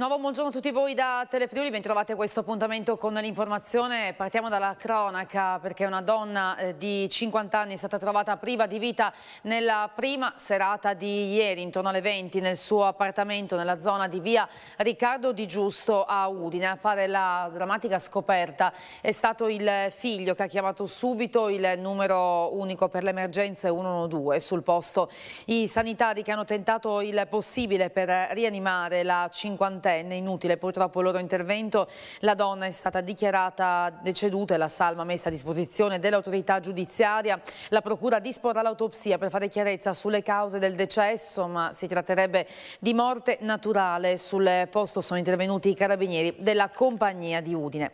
nuovo buongiorno a tutti voi da Telefriuli, ben trovate a questo appuntamento con l'informazione. Partiamo dalla cronaca perché una donna eh, di 50 anni è stata trovata priva di vita nella prima serata di ieri, intorno alle 20, nel suo appartamento nella zona di via Riccardo Di Giusto a Udine. A fare la drammatica scoperta è stato il figlio che ha chiamato subito il numero unico per le emergenze 112. Sul posto i sanitari che hanno tentato il possibile per rianimare la 50 diciannovenne, inutile purtroppo il loro intervento, la donna è stata dichiarata deceduta e la salma messa a disposizione dell'autorità giudiziaria. La procura disporrà l'autopsia per fare chiarezza sulle cause del decesso, ma si tratterebbe di morte naturale. Sul posto sono intervenuti i carabinieri della compagnia di Udine.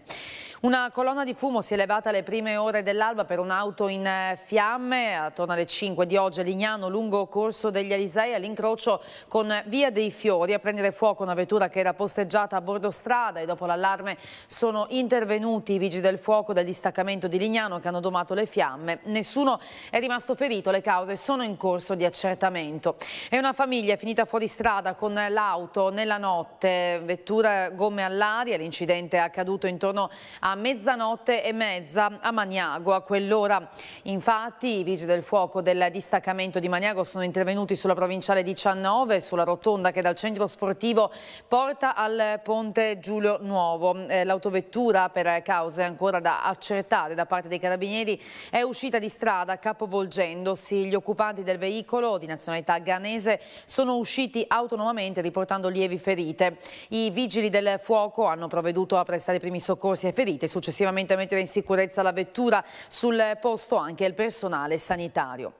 Una colonna di fumo si è elevata alle prime ore dell'alba per un'auto in eh, fiamme attorno alle 5 di oggi a Lignano lungo corso degli Alisei all'incrocio con eh, Via dei Fiori a prendere fuoco una vettura che era posteggiata a bordo strada e dopo l'allarme sono intervenuti i vigili del fuoco del distaccamento di Lignano che hanno domato le fiamme. Nessuno è rimasto ferito, le cause sono in corso di accertamento. È una famiglia finita fuori strada con l'auto nella notte, vettura gomme all'aria, l'incidente è accaduto intorno a mezzanotte e mezza a Maniago. A quell'ora, infatti, i vigili del fuoco del distaccamento di Maniago sono intervenuti sulla provinciale 19, sulla rotonda che dal centro sportivo porta al ponte Giulio Nuovo. Eh, l'autovettura, per cause ancora da accertare da parte dei carabinieri, è uscita di strada capovolgendosi. Gli occupanti del veicolo, di nazionalità ghanese, sono usciti autonomamente riportando lievi ferite. I vigili del fuoco hanno provveduto a prestare i primi soccorsi ai feriti ferite, successivamente a mettere in sicurezza la vettura, sul posto anche il personale sanitario.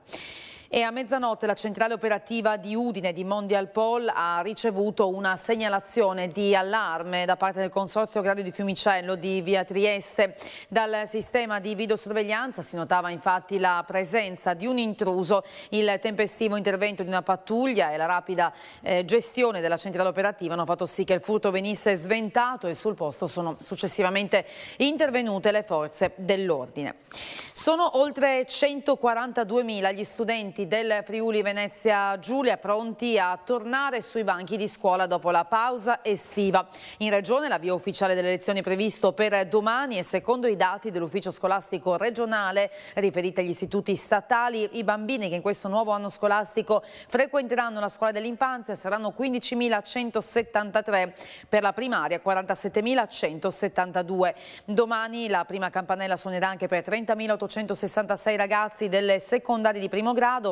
E a mezzanotte la centrale operativa di Udine di Mondial Pol ha ricevuto una segnalazione di allarme da parte del Consorzio Gradio di Fiumicello di Via Trieste. Dal sistema di videosorveglianza si notava infatti la presenza di un intruso, il tempestivo intervento di una pattuglia e la rapida eh, gestione della centrale operativa hanno fatto sì che il furto venisse sventato e sul posto sono successivamente intervenute le forze dell'ordine. Sono oltre 142.000 gli studenti docenti del Friuli Venezia Giulia pronti a tornare sui banchi di scuola dopo la pausa estiva. In regione l'avvio ufficiale delle lezioni è previsto per domani e secondo i dati dell'ufficio scolastico regionale riferiti agli istituti statali, i bambini che in questo nuovo anno scolastico frequenteranno la scuola dell'infanzia saranno 15.173, per la primaria 47.172. Domani la prima campanella suonerà anche per 30.866 ragazzi delle secondarie di primo grado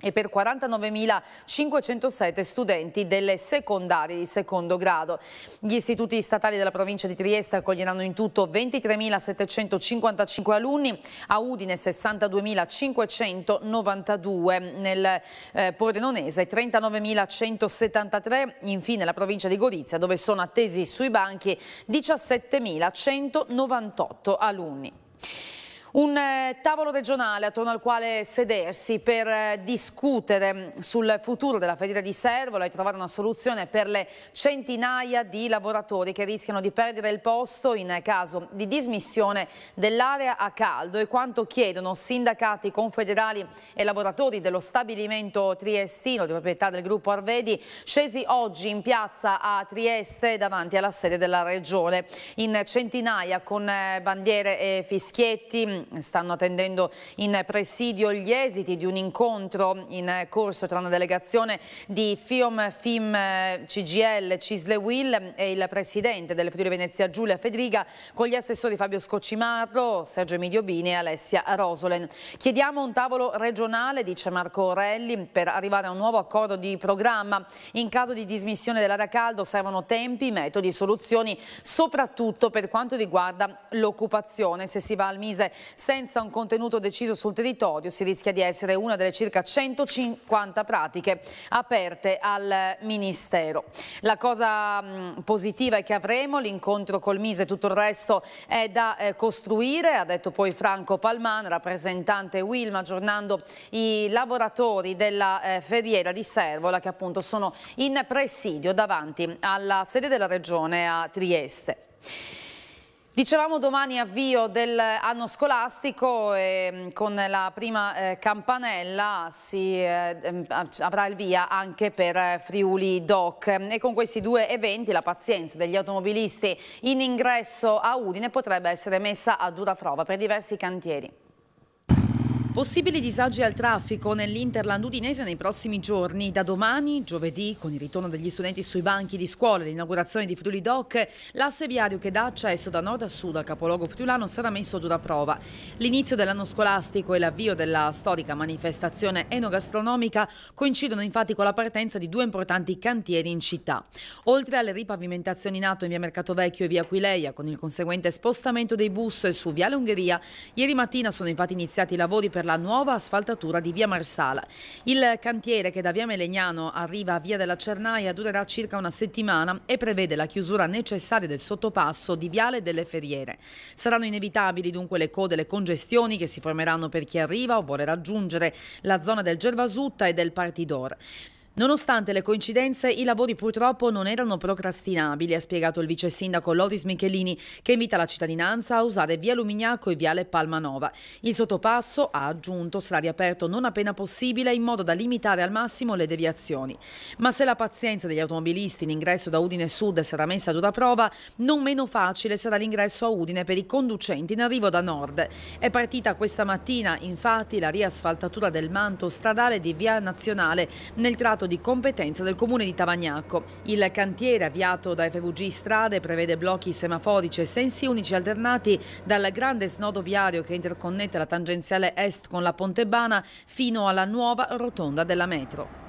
e per 49.507 studenti delle secondarie di secondo grado. Gli istituti statali della provincia di Trieste accoglieranno in tutto 23.755 alunni, a Udine 62.592, nel eh, Pordenonese 39.173, infine la provincia di Gorizia dove sono attesi sui banchi 17.198 alunni. Un eh, tavolo regionale attorno al quale sedersi per eh, discutere mm, sul futuro della ferita di Servola e trovare una soluzione per le centinaia di lavoratori che rischiano di perdere il posto in caso di dismissione dell'area a caldo e quanto chiedono sindacati confederali e lavoratori dello stabilimento triestino di proprietà del gruppo Arvedi scesi oggi in piazza a Trieste davanti alla sede della regione in centinaia con eh, bandiere e fischietti mm, Stanno attendendo in presidio gli esiti di un incontro in corso tra una delegazione di FIOM, FIM, CGL, Cisle Will e il presidente delle Friuli Venezia Giulia Federica con gli assessori Fabio Scoccimarro, Sergio Emidio Bini e Alessia Rosolen. Chiediamo un tavolo regionale, dice Marco Orelli, per arrivare a un nuovo accordo di programma. In caso di dismissione dell'area caldo servono tempi, metodi, soluzioni, soprattutto per quanto riguarda l'occupazione. Se si va al Mise senza un contenuto deciso sul territorio si rischia di essere una delle circa 150 pratiche aperte al Ministero. La cosa positiva è che avremo l'incontro col Mise, e tutto il resto è da eh, costruire, ha detto poi Franco Palman, rappresentante Wilma, aggiornando i lavoratori della eh, ferriera di Servola che appunto sono in presidio davanti alla sede della Regione a Trieste. Dicevamo domani avvio dell'anno scolastico e mm, con la prima eh, campanella si eh, mm, avrà il via anche per eh, Friuli Doc e con questi due eventi la pazienza degli automobilisti in ingresso a Udine potrebbe essere messa a dura prova per diversi cantieri. Possibili disagi al traffico nell'Interland udinese nei prossimi giorni. Da domani, giovedì, con il ritorno degli studenti sui banchi di scuola e l'inaugurazione di Friuli Doc, l'asse viario che dà accesso da nord a sud al capoluogo friulano sarà messo a dura prova. L'inizio dell'anno scolastico e l'avvio della storica manifestazione enogastronomica coincidono infatti con la partenza di due importanti cantieri in città. Oltre alle ripavimentazioni in atto in via Mercato Vecchio e via Aquileia, con il conseguente spostamento dei bus su Viale Ungheria, ieri mattina sono infatti iniziati i lavori per la nuova asfaltatura di via Marsala. Il cantiere che da via Melegnano arriva a via della Cernaia durerà circa una settimana e prevede la chiusura necessaria del sottopasso di viale delle Ferriere. Saranno inevitabili dunque le code e le congestioni che si formeranno per chi arriva o vuole raggiungere la zona del Gervasutta e del Partidor. Nonostante le coincidenze, i lavori purtroppo non erano procrastinabili, ha spiegato il vice sindaco Loris Michelini, che invita la cittadinanza a usare via Lumignaco e viale Palmanova. Il sottopasso, ha aggiunto, sarà riaperto non appena possibile in modo da limitare al massimo le deviazioni. Ma se la pazienza degli automobilisti in ingresso da Udine Sud sarà messa a dura prova, non meno facile sarà l'ingresso a Udine per i conducenti in arrivo da nord. È partita questa mattina, infatti, la riasfaltatura del manto stradale di via Nazionale nel tratto di competenza del comune di Tavagnacco. Il cantiere avviato da FVG Strade prevede blocchi semaforici e sensi unici alternati dal grande snodo viario che interconnette la tangenziale est con la Pontebana fino alla nuova rotonda della metro.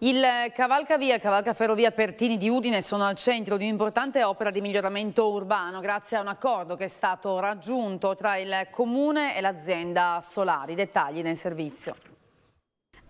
Il cavalcavia e cavalcaferrovia Pertini di Udine sono al centro di un'importante opera di miglioramento urbano grazie a un accordo che è stato raggiunto tra il comune e l'azienda Solari. Dettagli nel servizio.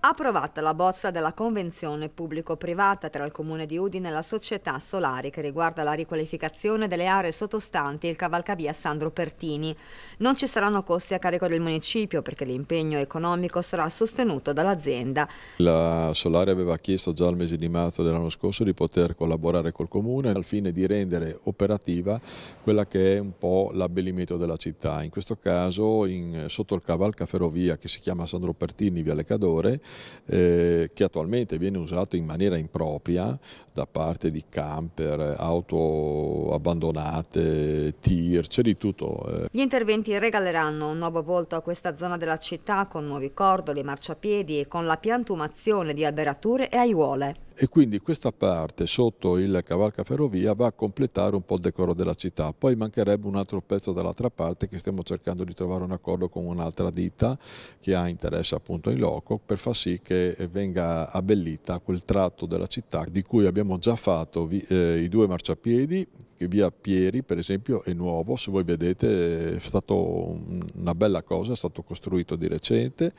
Approvata la bozza della convenzione pubblico-privata tra il Comune di Udine e la società Solari che riguarda la riqualificazione delle aree sottostanti il cavalcavia Sandro Pertini. Non ci saranno costi a carico del municipio perché l'impegno economico sarà sostenuto dall'azienda. La Solari aveva chiesto già al mese di marzo dell'anno scorso di poter collaborare col Comune al fine di rendere operativa quella che è un po' l'abbellimento della città. In questo caso in, sotto il cavalcaferrovia che si chiama Sandro Pertini, via Lecadore, eh, che attualmente viene usato in maniera impropria da parte di camper, auto abbandonate, tir, c'è di tutto. Eh. Gli interventi regaleranno un nuovo volto a questa zona della città con nuovi cordoli, marciapiedi e con la piantumazione di alberature e aiuole e quindi questa parte sotto il cavalcaferrovia va a completare un po' il decoro della città. Poi mancherebbe un altro pezzo dall'altra parte che stiamo cercando di trovare un accordo con un'altra ditta che ha interesse appunto in loco per far sì che venga abbellita quel tratto della città di cui abbiamo già fatto eh, i due marciapiedi che via Pieri per esempio è nuovo, se voi vedete è stata una bella cosa, è stato costruito di recente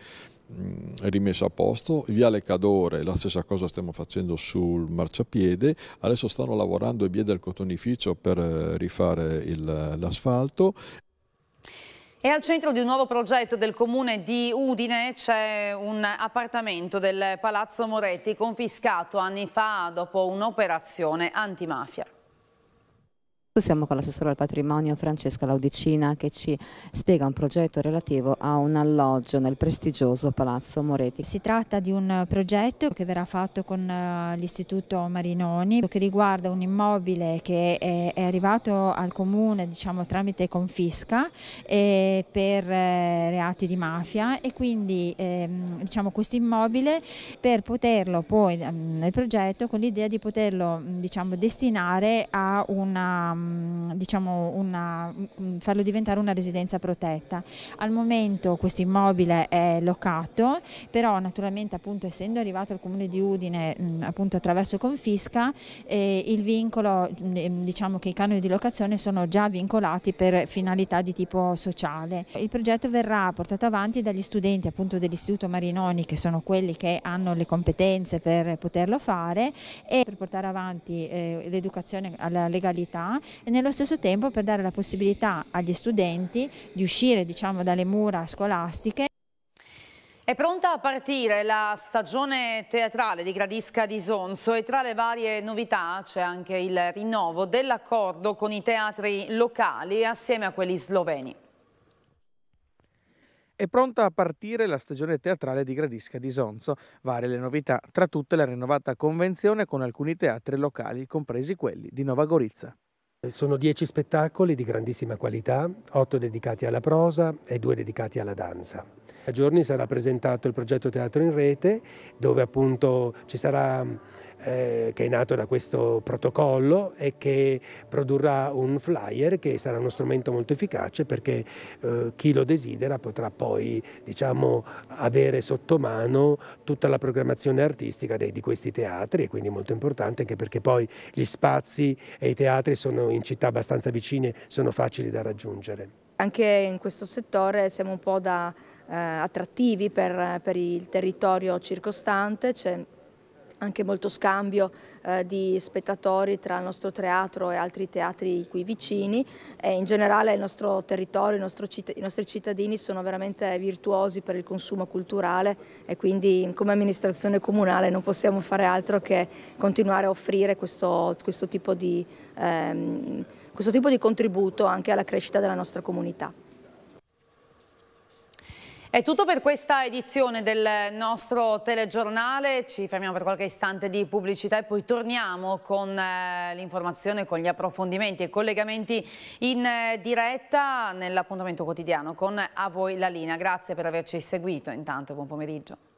rimessa a posto, Viale Cadore la stessa cosa stiamo facendo sul marciapiede, adesso stanno lavorando i piedi del cotonificio per eh, rifare l'asfalto e al centro di un nuovo progetto del comune di Udine c'è un appartamento del Palazzo Moretti confiscato anni fa dopo un'operazione antimafia siamo con l'assessore al patrimonio Francesca Laudicina che ci spiega un progetto relativo a un alloggio nel prestigioso Palazzo Moretti. Si tratta di un eh, progetto che verrà fatto con eh, l'Istituto Marinoni che riguarda un immobile che eh, è arrivato al comune diciamo, tramite confisca per reati di mafia e quindi ehm, diciamo, questo immobile per poterlo poi ehm, nel progetto con l'idea di poterlo diciamo, destinare a una Ehm, diciamo una, mm, farlo diventare una residenza protetta. Al momento questo immobile è locato, però naturalmente appunto essendo arrivato al comune di Udine mm, appunto attraverso confisca eh, il vincolo mm, diciamo che i canoni di locazione sono già vincolati per finalità di tipo sociale. Il progetto verrà portato avanti dagli studenti appunto dell'Istituto Marinoni che sono quelli che hanno le competenze per poterlo fare e per portare avanti eh, l'educazione alla legalità e nello stesso tempo per dare la possibilità agli studenti di uscire diciamo, dalle mura scolastiche è pronta a partire la stagione teatrale di Gradisca di Sonso e tra le varie novità c'è anche il rinnovo dell'accordo con i teatri locali assieme a quelli sloveni. È pronta a partire la stagione teatrale di Gradisca di Sonso. Varie le novità, tra tutte la rinnovata convenzione con alcuni teatri locali, compresi quelli di Nova Gorizia. Eh, sono dieci spettacoli di grandissima qualità, otto dedicati alla prosa e due dedicati alla danza. A giorni sarà presentato il progetto Teatro in Rete, dove appunto ci sarà eh, che è nato da questo protocollo e che produrrà un flyer che sarà uno strumento molto efficace perché eh, chi lo desidera potrà poi diciamo, avere sotto mano tutta la programmazione artistica dei, di questi teatri e quindi molto importante anche perché poi gli spazi e i teatri sono in città abbastanza vicine, sono facili da raggiungere. Anche in questo settore siamo un po' da eh, attrattivi per, per il territorio circostante, c'è anche molto scambio eh, di spettatori tra il nostro teatro e altri teatri qui vicini e in generale il nostro territorio, il nostro i nostri cittadini sono veramente virtuosi per il consumo culturale e quindi come amministrazione comunale non possiamo fare altro che continuare a offrire questo, questo, tipo, di, ehm, questo tipo di contributo anche alla crescita della nostra comunità. È tutto per questa edizione del nostro telegiornale, ci fermiamo per qualche istante di pubblicità e poi torniamo con eh, l'informazione, con gli approfondimenti e collegamenti in eh, diretta nell'appuntamento quotidiano con A Voi la Linea. Grazie per averci seguito, intanto buon pomeriggio.